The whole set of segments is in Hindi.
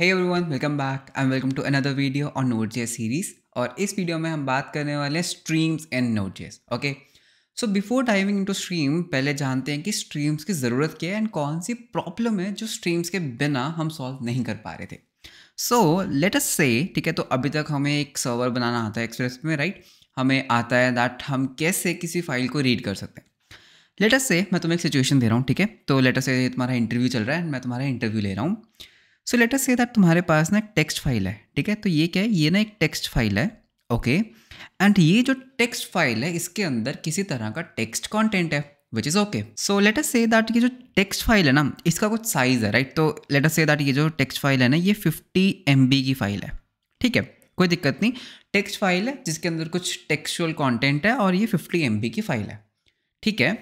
Hey everyone welcome back and welcome to another video on JS series और इस वीडियो में हम बात करने वाले हैं streams and Node JS okay so before diving into stream पहले जानते हैं कि स्ट्रीम्स की ज़रूरत क्या है एंड कौन सी प्रॉब्लम है जो स्ट्रीम्स के बिना हम सॉल्व नहीं कर पा रहे थे सो लेट अस से ठीक है तो अभी तक हमें एक सर्वर बनाना आता है एक्सप्रेस में राइट right? हमें आता है दैट हम कैसे किसी फाइल को रीड कर सकते हैं लेटस से मैं तुम्हें एक सिचुएशन दे रहा हूँ ठीक है तो लेटस से तुम्हारा इंटरव्यू चल रहा है मैं तुम्हारा इंटरव्यू ले रहा हूँ सो लेट अस से दैट तुम्हारे पास ना एक टेक्स्ट फाइल है ठीक है तो ये क्या है ये ना एक टेक्स्ट फाइल है ओके एंड ये जो टेक्स्ट फाइल है इसके अंदर किसी तरह का टेक्स्ट कॉन्टेंट है which is okay so let us say that ये जो टेक्स्ट फाइल है ना इसका कुछ साइज़ है राइट तो लेट अस से दैट ये जो टेक्स्ट फाइल है ना ये फिफ्टी एम की फाइल है ठीक है कोई दिक्कत नहीं टेक्स्ट फाइल है जिसके अंदर कुछ टेक्सचुअल कंटेंट है और ये 50 एम की फाइल है ठीक है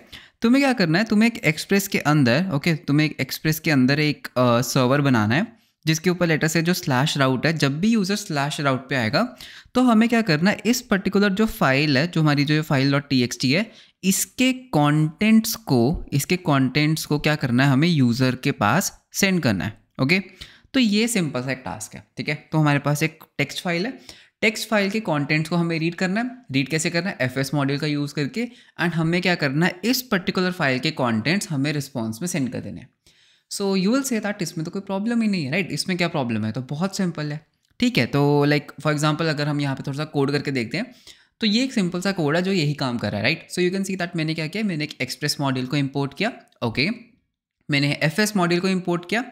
तुम्हें क्या करना है तुम्हें एक एक्सप्रेस के अंदर ओके तुम्हें एक एक्सप्रेस के अंदर एक सर्वर बनाना है जिसके ऊपर लेटर से जो स्लैश राउट है जब भी यूज़र स्लैश राउट पे आएगा तो हमें क्या करना है इस पर्टिकुलर जो फाइल है जो हमारी जो फाइल डॉट टी है इसके कॉन्टेंट्स को इसके कॉन्टेंट्स को क्या करना है हमें यूज़र के पास सेंड करना है ओके तो ये सिंपल सा एक टास्क है ठीक है तो हमारे पास एक टेक्स्ट फाइल है टेक्स्ट फाइल के कॉन्टेंट्स को हमें रीड करना है रीड कैसे करना है एफ एस मॉड्यूल का यूज़ करके एंड हमें क्या करना है इस पर्टिकुलर फाइल के कॉन्टेंट्स हमें रिस्पॉन्स में सेंड कर देने हैं so you will say that इसमें तो कोई प्रॉब्लम ही नहीं है राइट right? इसमें क्या प्रॉब्लम है तो बहुत सिंपल है ठीक है तो लाइक फॉर एग्जाम्पल अगर हम यहाँ पे थोड़ा सा कोड करके देखते हैं तो ये एक सिंपल सा कोड है जो यही काम कर रहा है right so you can see that मैंने क्या किया मैंने एक एक्सप्रेस मॉडल को इम्पोर्ट किया ओके okay. मैंने एफ एस मॉडल को इम्पोर्ट किया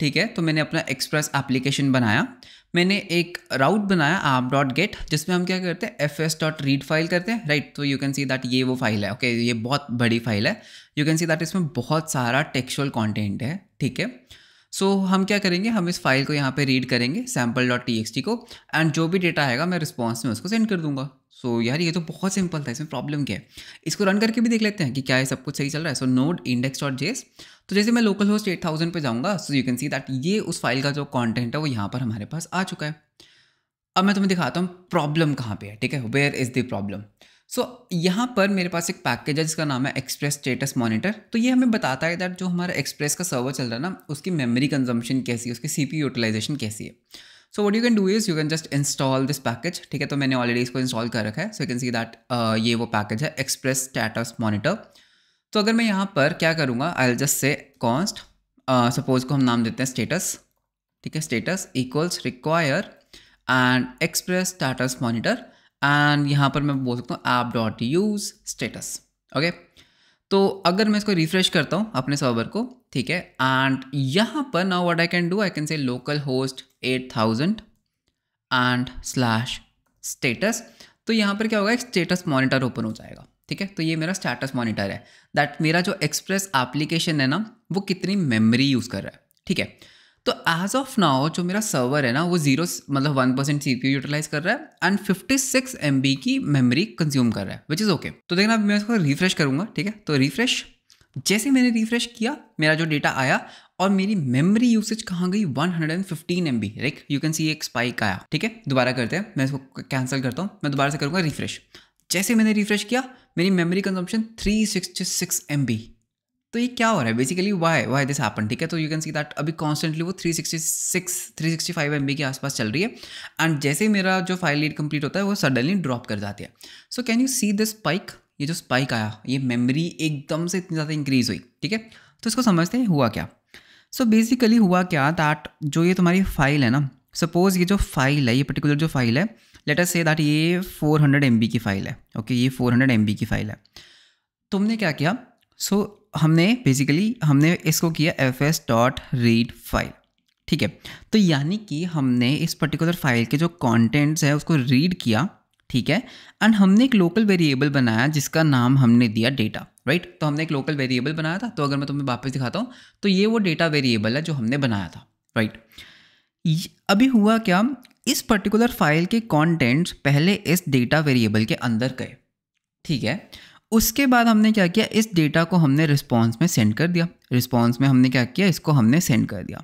ठीक है तो मैंने अपना एक्सप्रेस एप्लीकेशन बनाया मैंने एक राउट बनाया आप डॉट गेट जिसमें हम क्या करते हैं F S dot read file करते हैं राइट तो यू कैन सी दैट ये वो फाइल है ओके okay, ये बहुत बड़ी फाइल है यू कैन सी दैट इसमें बहुत सारा टेक्सुअल कॉन्टेंट है ठीक है सो so, हम क्या करेंगे हम इस फाइल को यहाँ पे रीड करेंगे sample dot T X T को एंड जो भी डेटा आएगा मैं रिस्पॉन्स में उसको सेंड कर दूंगा सो so, यार ये तो बहुत सिंपल था इसमें प्रॉब्लम क्या है इसको रन करके भी देख लेते हैं कि क्या ये सब कुछ सही चल रहा है सो नोड इंडेक्स डॉट जेस तो जैसे मैं लोकल होस्ट एट थाउजेंड पर जाऊँगा so you can see that ये उस फाइल का जो कॉन्टेंट है वो यहाँ पर हमारे पास आ चुका है अब मैं तुम्हें दिखाता हूँ प्रॉब्लम कहाँ पर है ठीक है where is the problem so so, यहाँ पर मेरे पास एक पैकेज है जिसका नाम है एक्सप्रेस स्टेटस मॉनिटर तो ये हमें बताता है दैट जो हमारा एक्सप्रेस का सर्वर चल रहा है ना उसकी मेमोरी कंजम्पशन कैसी है उसकी सी पी यूटिलाइजेशन कैसी है so what you can do is you can just install this package ठीक है तो मैंने ऑलरेडी इसको इंस्टॉल कर रखा है सो कैन सी दैट ये वो पैकेज है एक्सप्रेस स्टेटस मॉनिटर तो अगर मैं यहाँ पर क्या करूँगा I just say const suppose को हम नाम देते हैं स्टेटस ठीक है status equals require and express status monitor and यहाँ पर मैं बोल सकता हूँ app dot use status okay तो अगर मैं इसको रिफ्रेश करता हूँ अपने सर्वर को ठीक है एंड यहाँ पर now what I can do I can say localhost eight thousand and slash status तो यहाँ पर क्या होगा एक स्टेटस मॉनिटर ओपन हो जाएगा ठीक है तो ये मेरा स्टेटस मॉनिटर है दैट मेरा जो एक्सप्रेस एप्लीकेशन है ना वो कितनी मेमोरी यूज़ कर रहा है ठीक है तो एज ऑफ नाउ जो मेरा सर्वर है ना वो जीरो मतलब वन परसेंट सी यूटिलाइज कर रहा है and fifty six M B की मेमोरी कंज्यूम कर रहा है विच इज़ ओके तो देखना मैं उसको रिफ्रेश करूँगा ठीक है तो रिफ्रेश जैसे मैंने रिफ्रेश किया मेरा जो डेटा आया और मेरी मेमोरी यूसेज कहाँ गई 115 hundred and fifteen M B right you can see एक स्पाइक आया ठीक है दोबारा करते हैं मैं इसको कैंसिल करता हूँ मैं दोबारा से करूँगा रिफ्रेश जैसे मैंने रिफ्रेश किया मेरी memory consumption 366 sixty six M B तो ये क्या हो रहा है basically why why this happen ठीक है तो यू कैन सी दैट अभी कॉन्स्टेंटली वो 366 365 एमबी के आसपास चल रही है एंड जैसे ही मेरा जो फाइल लीड कंप्लीट होता है वो सडनली ड्रॉप कर जाती है so can you see this spike ये जो स्पाइक आया ये मेमोरी एकदम से इतनी ज़्यादा इंक्रीज हुई ठीक है तो इसको समझते हैं हुआ क्या सो so बेसिकली हुआ क्या दैट जो ये तुम्हारी फाइल है ना सपोज ये जो फाइल है ये पर्टिकुलर जो फाइल है लेटर से दैट ये 400 हंड्रेड की फ़ाइल है ओके okay, ये 400 हंड्रेड की फ़ाइल है तुमने क्या किया सो so, हमने बेसिकली हमने इसको किया F S dot read file ठीक है तो यानी कि हमने इस पर्टिकुलर फाइल के जो कॉन्टेंट्स है उसको रीड किया ठीक है एंड हमने एक लोकल वेरिएबल बनाया जिसका नाम हमने दिया डेटा राइट तो हमने एक लोकल वेरिएबल बनाया था तो अगर मैं तुम्हें वापस दिखाता हूँ तो ये वो डेटा वेरिएबल है जो हमने बनाया था राइट अभी हुआ क्या इस पर्टिकुलर फाइल के कॉन्टेंट्स पहले इस डेटा वेरिएबल के अंदर गए ठीक है उसके बाद हमने क्या किया इस डेटा को हमने रिस्पॉन्स में सेंड कर दिया रिस्पॉन्स में हमने क्या किया इसको हमने सेंड कर दिया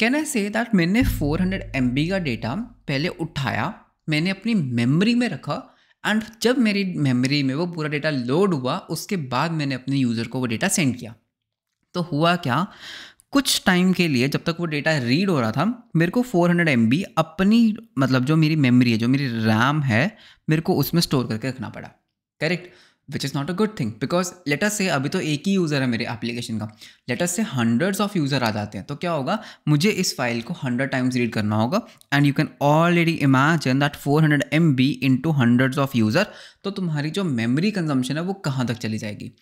कैन आई से दैट मैंने 400 हंड्रेड का डेटा पहले उठाया मैंने अपनी मेमोरी में रखा एंड जब मेरी मेमोरी में वो पूरा डेटा लोड हुआ उसके बाद मैंने अपने यूज़र को वो डेटा सेंड किया तो हुआ क्या कुछ टाइम के लिए जब तक वो डेटा रीड हो रहा था मेरे को 400 हंड्रेड अपनी मतलब जो मेरी मेमोरी है जो मेरी रैम है मेरे को उसमें स्टोर करके रखना पड़ा correct which is not a good thing because let's say अभी तो एक ही यूज़र है मेरे एप्लीकेशन का let's say hundreds of user आ जाते हैं तो क्या होगा मुझे इस फाइल को हंड्रेड टाइम्स रीड करना होगा and you can already imagine that four hundred M B into hundreds of user तो तुम्हारी जो मेमरी कंजम्पशन है वो कहाँ तक चली जाएगी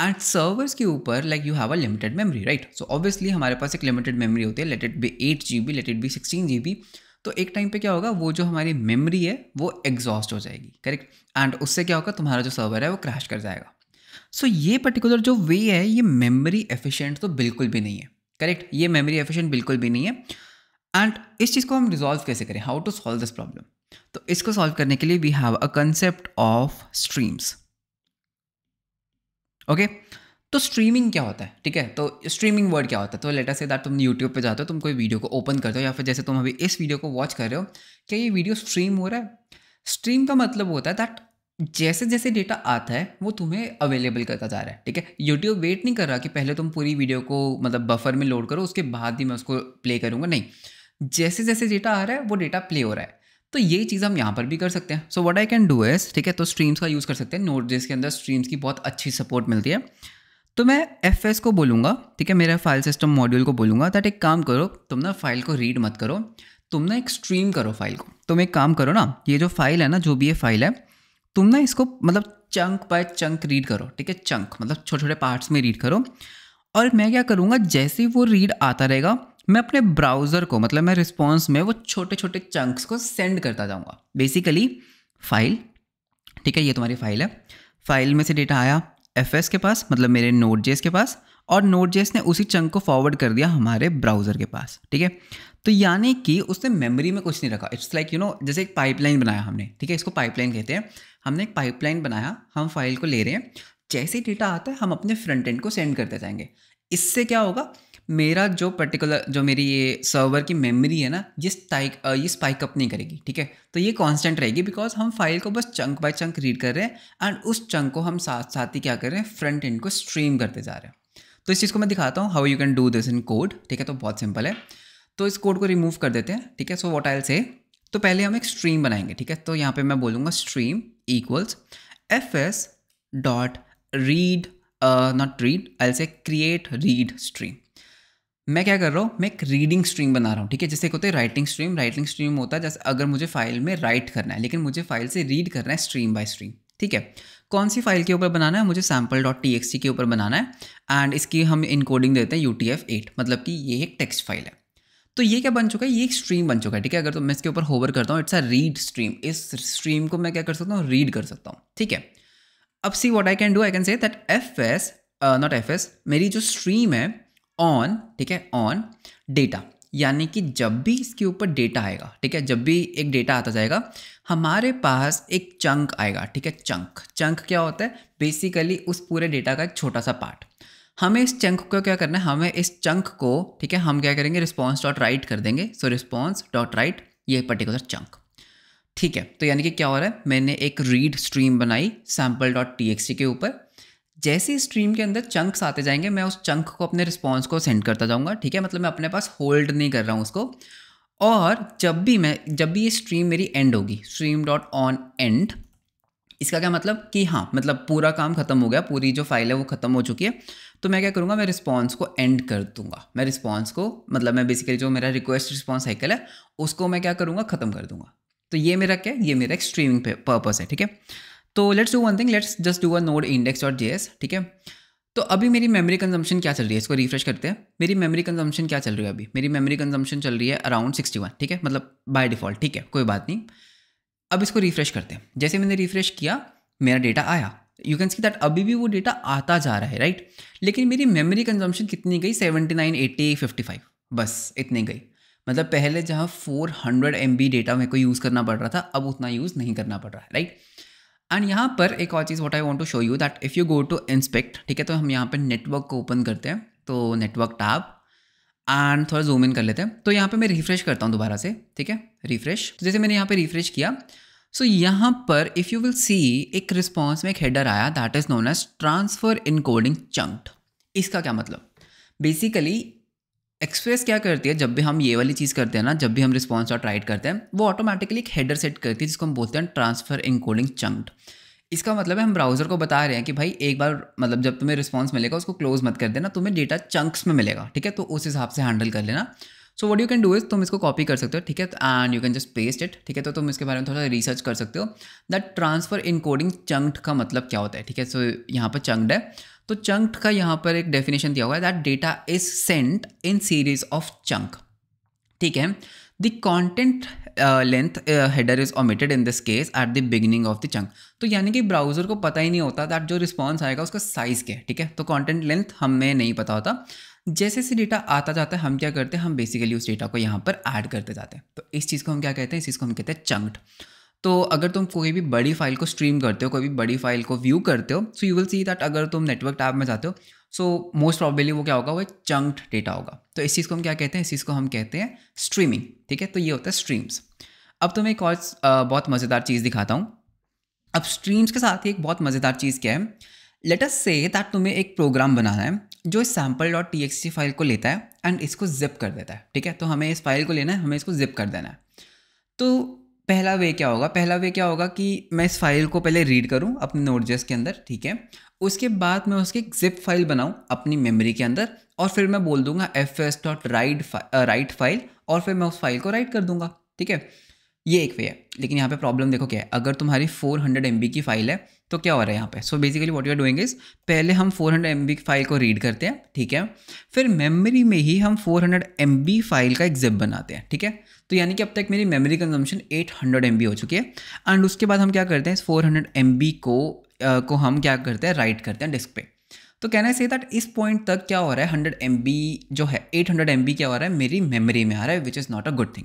एंड सर्वर्स के ऊपर like you have a limited memory right so obviously हमारे पास एक लिमिटेड मेमरी होती है let it be eight G B let it be sixteen G B तो एक टाइम पे क्या होगा वो जो हमारी मेमोरी है वो एग्जॉस्ट हो जाएगी करेक्ट एंड उससे क्या होगा तुम्हारा जो सर्वर है वो क्रैश कर जाएगा सो so, ये पर्टिकुलर जो वे है ये मेमोरी एफिशिएंट तो बिल्कुल भी नहीं है करेक्ट ये मेमोरी एफिशिएंट बिल्कुल भी नहीं है एंड इस चीज़ को हम रिजॉल्व कैसे करें how to solve this problem तो इसको सॉल्व करने के लिए we have a concept of streams okay okay? तो स्ट्रीमिंग क्या होता है ठीक है तो स्ट्रीमिंग वर्ड क्या होता है तो लेटर से दैट तुम यूट्यूब पे जाते हो तुम कोई वीडियो को ओपन करते हो या फिर जैसे तुम अभी इस वीडियो को वॉच कर रहे हो क्या ये वीडियो स्ट्रीम हो रहा है स्ट्रीम का मतलब होता है दैट जैसे जैसे डेटा आता है वो तुम्हें अवेलेबल करता जा रहा है ठीक है यूट्यूब वेट नहीं कर रहा कि पहले तुम पूरी वीडियो को मतलब बफर में लोड करो उसके बाद ही मैं उसको प्ले करूँगा नहीं जैसे जैसे डेटा आ रहा है वो डेटा प्ले हो रहा है तो ये चीज़ हम यहाँ पर भी कर सकते हैं so what I can do is ठीक है तो स्ट्रीम्स का यूज़ कर सकते हैं नोट जिसके अंदर स्ट्रीम्स की बहुत अच्छी सपोर्ट मिलती है तो मैं एफ एस को बोलूँगा ठीक है मेरा फाइल सिस्टम मॉड्यूल को बोलूँगा दैट एक काम करो तुम ना फाइल को रीड मत करो तुम ना एक स्ट्रीम करो फाइल को तुम एक काम करो ना ये जो फाइल है ना जो भी ये फाइल है तुम ना इसको मतलब चंक बाय चंक रीड करो ठीक है चंक मतलब छोटे छोटे पार्ट्स में रीड करो और मैं क्या करूँगा जैसे वो रीड आता रहेगा मैं अपने ब्राउज़र को मतलब मैं रिस्पॉन्स में वो छोटे छोटे चंक्स को सेंड करता जाऊँगा बेसिकली फाइल ठीक है ये तुम्हारी फाइल है फाइल में से डेटा आया एफ के पास मतलब मेरे नोट जेस के पास और नोट जेस ने उसी चंक को फॉरवर्ड कर दिया हमारे ब्राउज़र के पास ठीक है तो यानी कि उसने मेमोरी में कुछ नहीं रखा इट्स लाइक यू नो जैसे एक पाइपलाइन बनाया हमने ठीक है इसको पाइपलाइन कहते हैं हमने एक पाइपलाइन बनाया हम फाइल को ले रहे हैं जैसे डेटा आता है हम अपने फ्रंट एंड को सेंड करते जाएंगे इससे क्या होगा मेरा जो पर्टिकुलर जो मेरी ये सर्वर की मेमोरी है ना ये स्पाइक ये स्पाइक अप नहीं करेगी ठीक है तो ये कांस्टेंट रहेगी बिकॉज हम फाइल को बस चंक बाय चंक रीड कर रहे हैं एंड उस चंक को हम साथ साथ ही क्या कर रहे हैं फ्रंट एंड को स्ट्रीम करते जा रहे हैं तो इस चीज़ को मैं दिखाता हूँ how you can do this in code ठीक है तो बहुत सिंपल है तो इस कोड को रिमूव कर देते हैं ठीक है सो वॉट एल से तो पहले हम एक स्ट्रीम बनाएंगे ठीक है तो यहाँ पर मैं बोलूँगा stream equals F S dot read not read I say create read stream मैं क्या कर रहा हूँ मैं एक रीडिंग स्ट्रीम बना रहा हूँ ठीक है जैसे एक होता है राइटिंग स्ट्रीम राइटिंग स्ट्रीम होता है जैसे अगर मुझे फाइल में राइट करना है लेकिन मुझे फाइल से रीड करना है स्ट्रीम बाय स्ट्रीम ठीक है कौन सी फाइल के ऊपर बनाना है मुझे सैम्पल डॉट टी एक्स के ऊपर बनाना है एंड इसकी हम इनकोडिंग देते हैं यू टी एफ एट मतलब कि ये एक टेक्स्ट फाइल है तो ये क्या बन चुका है ये एक स्ट्रीम बन चुका है ठीक है अगर तो मैं इसके ऊपर होवर करता हूँ इट्स अ रीड स्ट्रीम इस स्ट्रीम को मैं क्या कर सकता हूँ रीड कर सकता हूँ ठीक है अब see what I can do I can say that F S not F S मेरी जो स्ट्रीम है ऑन ठीक है ऑन डेटा यानी कि जब भी इसके ऊपर डेटा आएगा ठीक है जब भी एक डेटा आता जाएगा हमारे पास एक चंक आएगा ठीक है चंक चंक क्या होता है बेसिकली उस पूरे डेटा का एक छोटा सा पार्ट हमें इस चंक को क्या करना है हमें इस चंक को ठीक है हम क्या करेंगे रिस्पॉन्स डॉट राइट कर देंगे सो रिस्पॉन्स डॉट राइट ये पर्टिकुलर चंक ठीक है तो यानी कि क्या हो रहा है मैंने एक रीड स्ट्रीम बनाई सैम्पल डॉट टी के ऊपर जैसे ही स्ट्रीम के अंदर चंक्स आते जाएंगे मैं उस चंक को अपने रिस्पॉन्स को सेंड करता जाऊँगा ठीक है मतलब मैं अपने पास होल्ड नहीं कर रहा हूँ उसको और जब भी मैं जब भी ये स्ट्रीम मेरी एंड होगी स्ट्रीम डॉट ऑन एंड इसका क्या मतलब कि हाँ मतलब पूरा काम खत्म हो गया पूरी जो फाइल है वो खत्म हो चुकी है तो मैं क्या करूँगा मैं रिस्पॉन्स को एंड कर दूंगा मैं रिस्पॉन्स को मतलब मैं बेसिकली जो मेरा रिक्वेस्ट रिस्पॉन्स साइकिल है उसको मैं क्या करूँगा खत्म कर दूंगा तो ये मेरा क्या ये मेरा एक स्ट्रीमिंग पर्पज़ है ठीक है तो let's do one thing let's just do a node index dot J ठीक है तो अभी मेरी मेमोरी कंजम्पशन क्या चल रही है इसको रिफ्रेश करते हैं मेरी मेमोरी कंजम्पशन क्या चल रही है अभी मेरी मेमोरी कंजम्पशन चल रही है अराउंड सिक्सटी वन ठीक है मतलब बाय डिफॉल्ट ठीक है कोई बात नहीं अब इसको रिफ्रेश करते हैं जैसे मैंने रिफ्रेश किया मेरा डेटा आया यू कैन सी दैट अभी भी वो डेटा आता जा रहा है राइट लेकिन मेरी मेमोरी कंजम्पशन कितनी गई seventy nine eighty fifty five बस इतनी गई मतलब पहले जहाँ four hundred M B data मेरे को यूज़ करना पड़ रहा था अब उतना यूज़ नहीं करना पड़ रहा है राइट एंड यहाँ पर एक और चीज़ what I want to show you that if you go to inspect ठीक है तो हम यहाँ पर नेटवर्क को ओपन करते हैं तो नेटवर्क टैब एंड थोड़ा जूम इन कर लेते हैं तो यहाँ पे मैं रिफ्रेश करता हूँ दोबारा से ठीक है रिफ्रेश तो जैसे मैंने यहाँ पे रिफ्रेश किया सो so, यहाँ पर इफ़ यू विल सी एक रिस्पॉन्स में एक हेडर आया that is known as transfer encoding chunked इसका क्या मतलब बेसिकली एक्सप्रेस क्या करती है जब भी हम ये वाली चीज़ करते हैं ना जब भी हम रिस्पॉन्स डॉट राइट करते हैं वो ऑटोमेटिकली एक हेडर सेट करती है जिसको हम बोलते हैं ट्रांसफर इनकोडिंग चंक्ड इसका मतलब है हम ब्राउज़र को बता रहे हैं कि भाई एक बार मतलब जब तुम्हें रिस्पॉन्स मिलेगा उसको क्लोज मत कर देना तुम्हें डेटा चंक्स में मिलेगा ठीक है तो उस हिसाब से हैंडल कर लेना so what you can do is तुम इसको कॉपी कर सकते हो ठीक है and you can just paste it ठीक है तो तुम इसके बारे में थोड़ा रिसर्च कर सकते हो दैट ट्रांसफर इनकोडिंग चंक्ड का मतलब क्या होता है ठीक है सो so, यहाँ पर चंक्ड है तो चंक का यहाँ पर एक डेफिनेशन दिया हुआ है that data is sent in series of chunk ठीक है the content length header is omitted in this case at the beginning of the chunk तो यानी कि ब्राउजर को पता ही नहीं होता दैट जो रिस्पॉन्स आएगा उसका साइज़ क्या है ठीक है तो कॉन्टेंट लेंथ हमें नहीं पता होता जैसे जैसे डेटा आता जाता है हम क्या करते हैं हम बेसिकली उस डेटा को यहाँ पर ऐड करते जाते हैं तो इस चीज़ को हम क्या कहते हैं इस चीज़ को हम कहते हैं चंक्ड तो अगर तुम कोई भी बड़ी फाइल को स्ट्रीम करते हो कोई भी बड़ी फाइल को व्यू करते हो so you will see that अगर तुम नेटवर्क टैब में जाते हो सो मोस्ट प्रॉबली वो क्या होगा वो चंक्ड डेटा होगा तो इस चीज़ को हम क्या कहते हैं इस चीज़ को हम कहते हैं स्ट्रीमिंग ठीक है तो ये होता है स्ट्रीम्स अब तुम्हें एक और बहुत मज़ेदार चीज़ दिखाता हूँ अब स्ट्रीम्स के साथ ही एक बहुत मज़ेदार चीज़ क्या है लेट अस से दैट तुम्हें एक प्रोग्राम बनाना है जो इस sample dot T X file को लेता है एंड इसको जिप कर देता है ठीक है तो हमें इस फाइल को लेना है हमें इसको जिप कर देना है तो पहला वे क्या होगा पहला वे क्या होगा कि मैं इस फाइल को पहले रीड करूँ अपने नोटजेस के अंदर ठीक है उसके बाद मैं उसकी एक जिप फाइल बनाऊँ अपनी मेमोरी के अंदर और फिर मैं बोल दूंगा F S dot write write file और फिर मैं उस फाइल को राइट कर दूंगा ठीक है ये एक वे है लेकिन यहाँ पे प्रॉब्लम देखो क्या है अगर तुम्हारी 400 हंड्रेड की फाइल है तो क्या हो रहा है यहाँ पे so basically what you are doing is पहले हम 400 हंड्रेड की फाइल को रीड करते हैं ठीक है फिर मेमोरी में ही हम 400 हंड्रेड फाइल का एग्जिप बनाते हैं ठीक है तो यानी कि अब तक मेरी मेमोरी कंजम्पशन 800 हंड्रेड हो चुकी है एंड उसके बाद हम क्या करते हैं इस फोर हंड्रेड को आ, को हम क्या करते हैं राइट करते हैं डिस्क पे तो कहना चाहिए दैट इस पॉइंट तक क्या हो रहा है हंड्रेड एम जो है एट हंड्रेड क्या हो रहा है मेरी मेमरी में आ रहा है which is not a good thing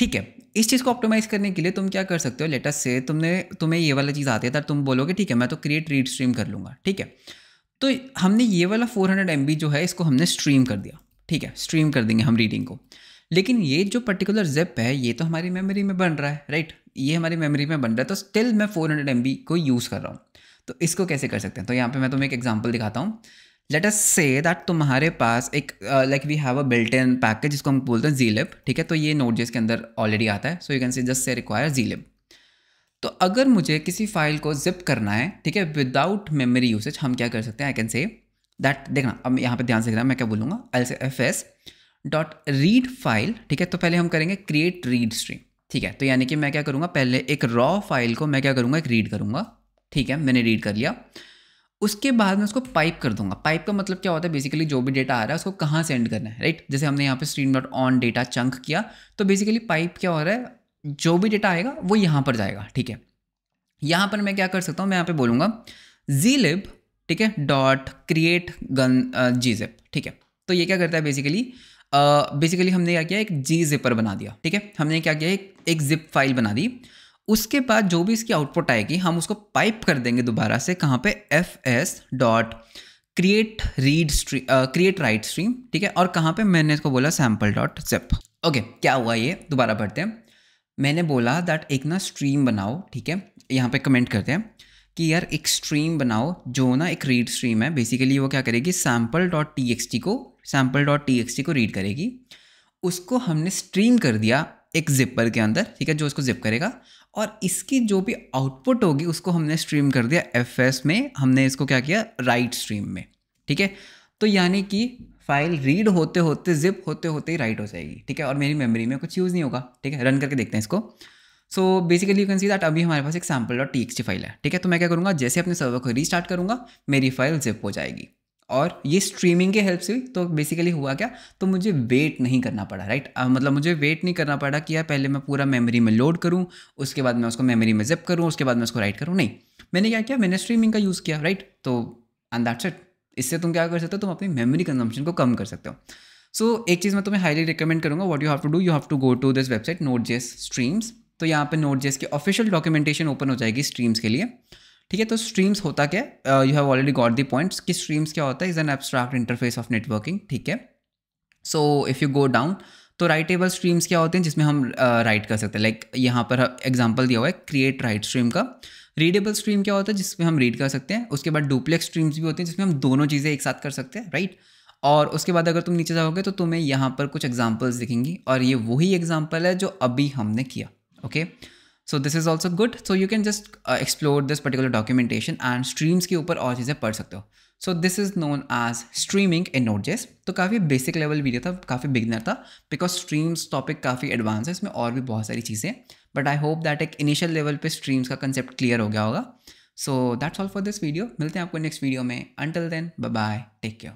ठीक है इस चीज़ को ऑप्टिमाइज करने के लिए तुम क्या कर सकते हो लेटेस्ट से तुमने तुम्हें ये वाला चीज़ आती है तुम बोलोगे ठीक है मैं तो क्रिएट रीड स्ट्रीम कर लूँगा ठीक है तो हमने ये वाला 400 हंड्रेड जो है इसको हमने स्ट्रीम कर दिया ठीक है स्ट्रीम कर देंगे हम रीडिंग को लेकिन ये जो पर्टिकुलर जेप है ये तो हमारी मेमोरी में बन रहा है राइट ये हमारी मेमोरी में बन रहा है तो स्टिल मैं फोर हंड्रेड एम बी को यूज़ कर रहा हूँ तो इसको कैसे कर सकते हैं तो यहाँ पर मैं तुम्हें एक एग्जाम्पल दिखाता हूँ लेट अस से दैट तुम्हारे पास एक like we have a built in package जिसको हम बोलते हैं जीलिप ठीक है तो ये नोट जिसके अंदर ऑलरेडी आता है so you can say just say require zlib तो अगर मुझे किसी फाइल को जिप करना है ठीक है विदाउट मेमोरी यूसेज हम क्या कर सकते हैं आई कैन से दैट देखना अब यहाँ पे ध्यान से देखना मैं क्या बोलूँगा एल से F S dot read file ठीक है तो पहले हम करेंगे क्रिएट रीड स्ट्रीम ठीक है तो यानी कि मैं क्या करूँगा पहले एक रॉ फाइल को मैं क्या करूँगा एक रीड करूँगा ठीक है मैंने रीड कर लिया उसके बाद मैं उसको पाइप कर दूंगा पाइप का मतलब क्या होता है बेसिकली जो भी डेटा आ रहा है उसको कहाँ सेंड करना है राइट जैसे हमने यहाँ पे stream dot on data chunk किया तो बेसिकली पाइप क्या हो रहा है जो भी डेटा आएगा वो यहाँ पर जाएगा ठीक है यहाँ पर मैं क्या कर सकता हूँ मैं यहाँ पे बोलूँगा जी लिप ठीक है dot create gunzip ठीक है तो ये क्या करता है बेसिकली बेसिकली uh, हमने क्या किया एक जी जिपर बना दिया ठीक है हमने क्या किया एक एक जिप फाइल बना दी उसके बाद जो भी इसकी आउटपुट आएगी हम उसको पाइप कर देंगे दोबारा से कहाँ पे F S dot create read stream create write stream ठीक है और कहाँ पे मैंने इसको बोला सैम्पल डॉट जिप ओके क्या हुआ ये दोबारा पढ़ते हैं मैंने बोला दैट एक ना स्ट्रीम बनाओ ठीक है यहाँ पे कमेंट करते हैं कि यार एक स्ट्रीम बनाओ जो ना एक रीड स्ट्रीम है बेसिकली वो क्या करेगी sample dot T X T को sample dot T X T को रीड करेगी उसको हमने स्ट्रीम कर दिया एक जिपर के अंदर ठीक है जो उसको जिप करेगा और इसकी जो भी आउटपुट होगी उसको हमने स्ट्रीम कर दिया एफ में हमने इसको क्या किया राइट स्ट्रीम में ठीक है तो यानी कि फाइल रीड होते होते जिप होते होते ही राइट हो जाएगी ठीक है और मेरी मेमोरी में कुछ यूज़ नहीं होगा ठीक है रन करके देखते हैं इसको so basically you can see that अभी हमारे पास एक सैम्पल डॉट टी फाइल है ठीक है तो मैं क्या करूँगा जैसे अपने सर्वर को रीस्टार्ट करूँगा मेरी फाइल जिप हो जाएगी और ये स्ट्रीमिंग के हेल्प से हुई तो बेसिकली हुआ क्या तो मुझे वेट नहीं करना पड़ा राइट मतलब मुझे वेट नहीं करना पड़ा कि यार पहले मैं पूरा मेमोरी में लोड करूँ उसके बाद मैं उसको मेमोरी में जिप करूँ उसके बाद मैं उसको राइट करूँ नहीं मैंने क्या किया मैंने स्ट्रीमिंग का यूज़ किया राइट तो एंड दैट्स इट इससे तुम क्या कर सकते हो तुम अपनी मेमोरी कंजम्पशन को कम कर सकते हो सो so, एक चीज़ मैं तुम्हें हाईली रिकमेंड करूँगा what you have to do you have to go to this website Node JS streams तो यहाँ पर नोट जेस की ऑफिशियल डॉक्यूमेंटेशन ओपन हो जाएगी स्ट्रीम्स के लिए ठीक है तो स्ट्रीम्स होता क्या you have already got the points कि स्ट्रीम्स क्या होता है is an abstract interface of networking ठीक है so if you go down तो राइटेबल स्ट्रीम्स क्या होते हैं जिसमें हम राइट uh, कर सकते हैं लाइक like, यहाँ पर एग्जाम्पल दिया हुआ है क्रिएट राइट स्ट्रीम का रीडेबल स्ट्रीम क्या होता है जिसमें हम रीड कर सकते हैं उसके बाद डुप्लेक्स स्ट्रीम्स भी होते हैं जिसमें हम दोनों चीज़ें एक साथ कर सकते हैं राइट और उसके बाद अगर तुम नीचे जाओगे तो तुम्हें यहाँ पर कुछ एग्जाम्पल्स दिखेंगी और ये वही एग्जाम्पल है जो अभी हमने किया okay okay? So this is also good so you can just explore this particular documentation and streams के ऊपर और चीज़ें पढ़ सकते हो so this is known as streaming in Node JS तो काफ़ी बेसिक लेवल वीडियो था काफ़ी बिगनर था बिकॉज स्ट्रीम्स टॉपिक काफ़ी एडवांस है इसमें और भी बहुत सारी चीज़ें बट आई होप दैट एक इनिशियल लेवल पे स्ट्रीम्स का कंसेप्ट क्लियर हो गया होगा so that's all for this video मिलते हैं आपको नेक्स्ट वीडियो में until then bye take care